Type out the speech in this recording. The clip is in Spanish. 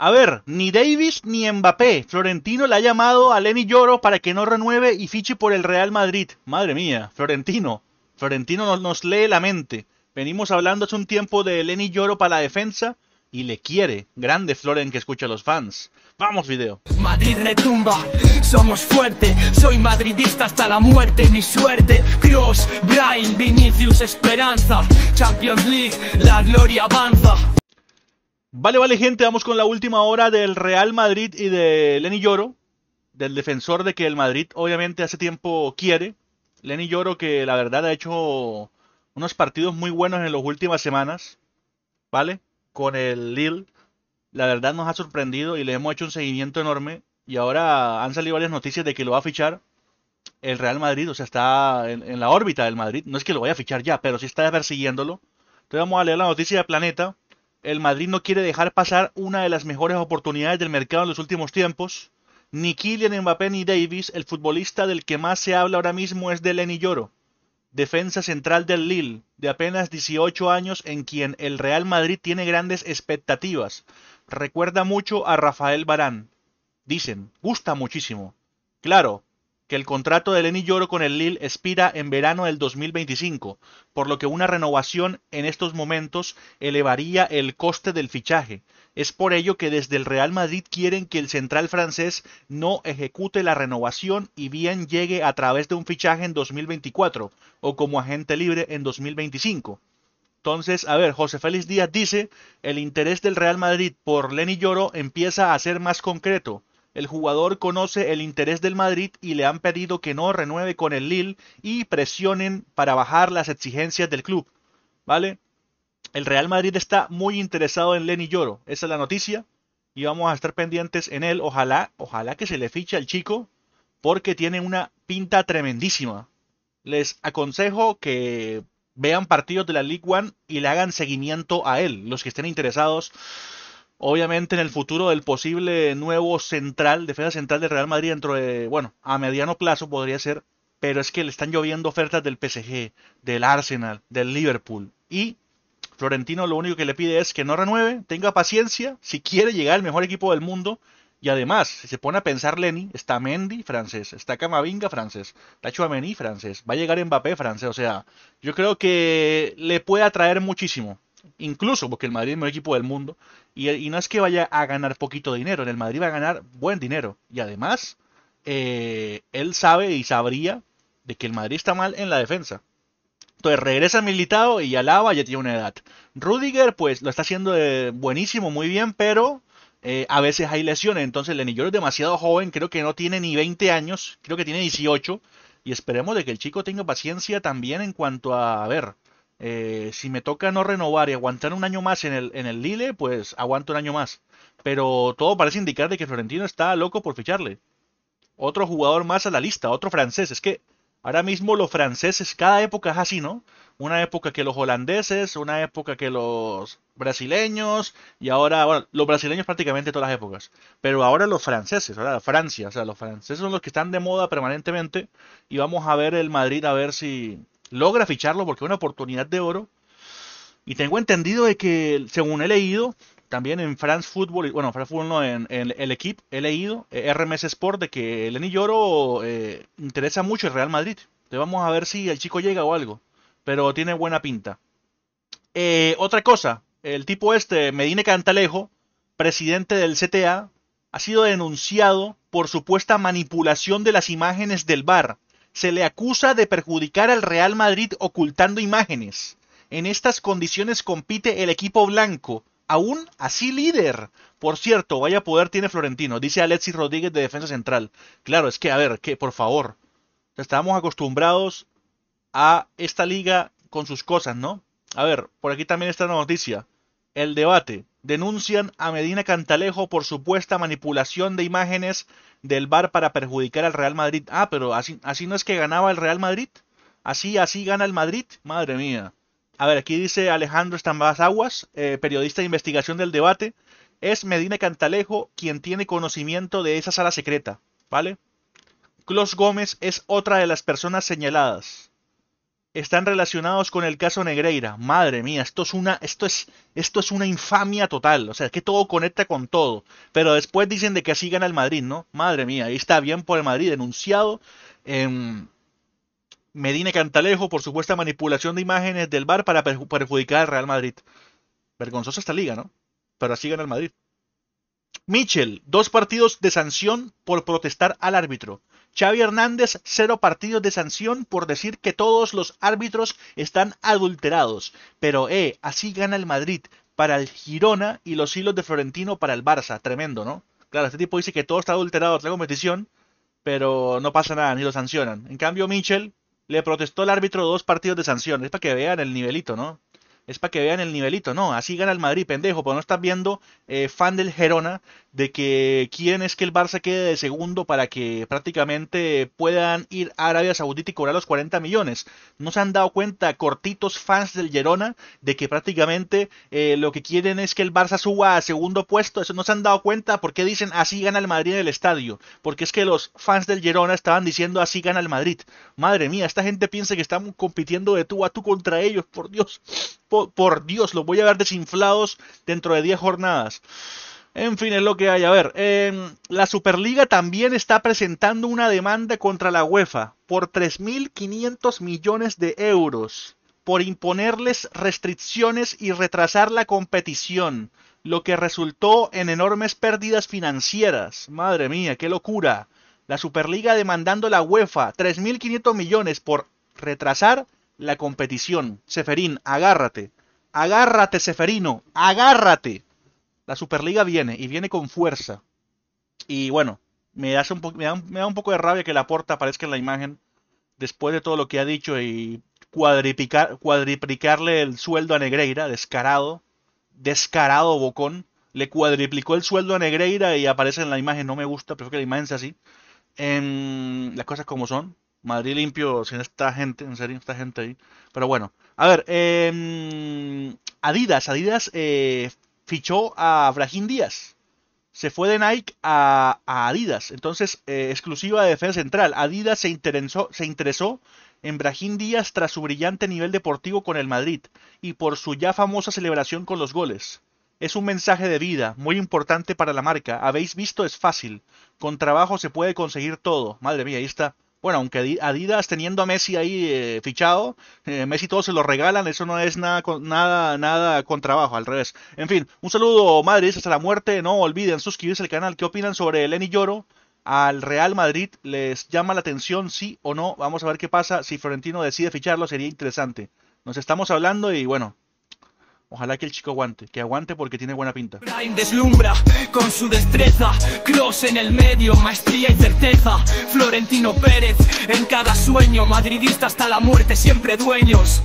A ver, ni Davis ni Mbappé. Florentino le ha llamado a Lenny Lloro para que no renueve y fiche por el Real Madrid. Madre mía, Florentino. Florentino nos, lee la mente. Venimos hablando hace un tiempo de Lenny Lloro para la defensa y le quiere. Grande Floren que escucha a los fans. Vamos video. Madrid retumba, somos fuerte, soy madridista hasta la muerte, mi suerte. Cross, Brian, Vinicius, Esperanza, Champions League, la gloria avanza. Vale, vale, gente, vamos con la última hora del Real Madrid y de Lenny Lloro, del defensor de que el Madrid obviamente hace tiempo quiere. Lenny Lloro que la verdad ha hecho unos partidos muy buenos en las últimas semanas, ¿vale? Con el Lille, la verdad nos ha sorprendido y le hemos hecho un seguimiento enorme y ahora han salido varias noticias de que lo va a fichar el Real Madrid, o sea, está en, la órbita del Madrid, no es que lo vaya a fichar ya, pero sí está persiguiéndolo. Entonces vamos a leer la noticia de Planeta el Madrid no quiere dejar pasar una de las mejores oportunidades del mercado en los últimos tiempos. Ni Kylian Mbappé ni Davis, el futbolista del que más se habla ahora mismo es de Lenny Lloro, defensa central del Lille, de apenas 18 años en quien el Real Madrid tiene grandes expectativas. Recuerda mucho a Rafael Barán. Dicen, gusta muchísimo. Claro, que el contrato de Lenny Lloro con el Lille expira en verano del 2025, por lo que una renovación en estos momentos elevaría el coste del fichaje. Es por ello que desde el Real Madrid quieren que el central francés no ejecute la renovación y bien llegue a través de un fichaje en 2024 o como agente libre en 2025. Entonces, a ver, José Félix Díaz dice, el interés del Real Madrid por Lenny Lloro empieza a ser más concreto el jugador conoce el interés del Madrid y le han pedido que no renueve con el Lille y presionen para bajar las exigencias del club. ¿Vale? El Real Madrid está muy interesado en Lenny Lloro. Esa es la noticia. Y vamos a estar pendientes en él. Ojalá, ojalá que se le fiche al chico. Porque tiene una pinta tremendísima. Les aconsejo que vean partidos de la League One y le hagan seguimiento a él, los que estén interesados obviamente en el futuro del posible nuevo central, defensa central de Real Madrid dentro de, bueno, a mediano plazo podría ser, pero es que le están lloviendo ofertas del PSG, del Arsenal, del Liverpool y Florentino lo único que le pide es que no renueve, tenga paciencia, si quiere llegar al mejor equipo del mundo y además, si se pone a pensar Lenny, está Mendy francés, está Camavinga francés, está Chouameni francés, va a llegar Mbappé francés, o sea, yo creo que le puede atraer muchísimo incluso porque el Madrid es el mejor equipo del mundo, y, no es que vaya a ganar poquito dinero, en el Madrid va a ganar buen dinero, y además eh, él sabe y sabría de que el Madrid está mal en la defensa. Entonces regresa Militado y Alaba ya tiene una edad. Rudiger pues lo está haciendo eh, buenísimo, muy bien, pero eh, a veces hay lesiones. Entonces yo es demasiado joven, creo que no tiene ni 20 años, creo que tiene 18. Y esperemos de que el chico tenga paciencia también en cuanto a ver, eh, si me toca no renovar y aguantar un año más en el, en el Lille, pues aguanto un año más. Pero todo parece indicar de que Florentino está loco por ficharle. Otro jugador más a la lista, otro francés. Es que ahora mismo los franceses, cada época es así, ¿no? Una época que los holandeses, una época que los brasileños, y ahora, bueno, los brasileños prácticamente todas las épocas. Pero ahora los franceses, ahora Francia, o sea, los franceses son los que están de moda permanentemente. Y vamos a ver el Madrid a ver si, logra ficharlo porque es una oportunidad de oro. Y tengo entendido de que, según he leído, también en France Football, bueno, France Football no, en, el equipo, he leído, eh, RMS Sport, de que Lenny Lloro eh, interesa mucho el Real Madrid. Entonces vamos a ver si el chico llega o algo. Pero tiene buena pinta. Eh, otra cosa, el tipo este, Medine Cantalejo, presidente del CTA, ha sido denunciado por supuesta manipulación de las imágenes del bar se le acusa de perjudicar al Real Madrid ocultando imágenes. En estas condiciones compite el equipo blanco, aún así líder. Por cierto, vaya poder tiene Florentino, dice Alexis Rodríguez de defensa central. Claro, es que, a ver, que por favor, estamos acostumbrados a esta liga con sus cosas, ¿no? A ver, por aquí también está la noticia. El debate denuncian a Medina Cantalejo por supuesta manipulación de imágenes del VAR para perjudicar al Real Madrid. Ah, pero así, así no es que ganaba el Real Madrid. Así, así gana el Madrid. Madre mía. A ver, aquí dice Alejandro Estambas Aguas, eh, periodista de investigación del debate. Es Medina Cantalejo quien tiene conocimiento de esa sala secreta, ¿vale? Clos Gómez es otra de las personas señaladas están relacionados con el caso Negreira. Madre mía, esto es una, esto es, esto es una infamia total. O sea, es que todo conecta con todo. Pero después dicen de que así gana el Madrid, ¿no? Madre mía, ahí está bien por el Madrid, denunciado. en em, Medina Cantalejo por supuesta manipulación de imágenes del bar para perjudicar al Real Madrid. Vergonzosa esta liga, ¿no? Pero así gana el Madrid. Mitchell, dos partidos de sanción por protestar al árbitro. Xavi Hernández, cero partidos de sanción por decir que todos los árbitros están adulterados. Pero, eh, así gana el Madrid para el Girona y los hilos de Florentino para el Barça. Tremendo, ¿no? Claro, este tipo dice que todo está adulterado la competición, pero no pasa nada, ni lo sancionan. En cambio, Michel, le protestó al árbitro dos partidos de sanción. Es para que vean el nivelito, ¿no? es para que vean el nivelito. No, así gana el Madrid, pendejo, pero no estás viendo, eh, fan del Gerona, de que quieren es que el Barça quede de segundo para que prácticamente puedan ir a Arabia Saudita y cobrar los 40 millones. No se han dado cuenta, cortitos fans del Gerona, de que prácticamente eh, lo que quieren es que el Barça suba a segundo puesto. Eso no se han dado cuenta porque dicen así gana el Madrid en el estadio. Porque es que los fans del Gerona estaban diciendo así gana el Madrid. Madre mía, esta gente piensa que estamos compitiendo de tú a tú contra ellos, por Dios por, Dios, los voy a ver desinflados dentro de 10 jornadas. En fin, es lo que hay. A ver, em, la Superliga también está presentando una demanda contra la UEFA por 3.500 millones de euros por imponerles restricciones y retrasar la competición, lo que resultó en enormes pérdidas financieras. Madre mía, qué locura. La Superliga demandando a la UEFA 3.500 millones por retrasar la competición. Seferín, agárrate. Agárrate, Seferino. Agárrate. La Superliga viene y viene con fuerza. Y bueno, me, un da un, poco de rabia que la porta aparezca en la imagen después de todo lo que ha dicho y cuadriplicarle el sueldo a Negreira, descarado, descarado bocón. Le cuadriplicó el sueldo a Negreira y aparece en la imagen. No me gusta, prefiero que la imagen sea así. Em, las cosas como son. Madrid limpio sin esta gente, en serio, esta gente ahí. Pero bueno, a ver, em, Adidas, Adidas eh, fichó a Brahim Díaz. Se fue de Nike a, Adidas. Entonces, eh, exclusiva de defensa central. Adidas se interesó, se interesó en Brahim Díaz tras su brillante nivel deportivo con el Madrid y por su ya famosa celebración con los goles. Es un mensaje de vida, muy importante para la marca. Habéis visto, es fácil. Con trabajo se puede conseguir todo. Madre mía, ahí está bueno, aunque Adidas teniendo a Messi ahí eh, fichado, eh, Messi todos se lo regalan, eso no es nada con, nada, nada con trabajo, al revés. En fin, un saludo Madrid hasta la muerte, no olviden suscribirse al canal, ¿qué opinan sobre Lenny Lloro? ¿Al Real Madrid les llama la atención, sí o no? Vamos a ver qué pasa, si Florentino decide ficharlo sería interesante. Nos estamos hablando y bueno, Ojalá que el chico aguante, que aguante porque tiene buena pinta. Brain deslumbra con su destreza, cross en el medio, maestría y certeza. Florentino Pérez en cada sueño, madridista hasta la muerte, siempre dueños.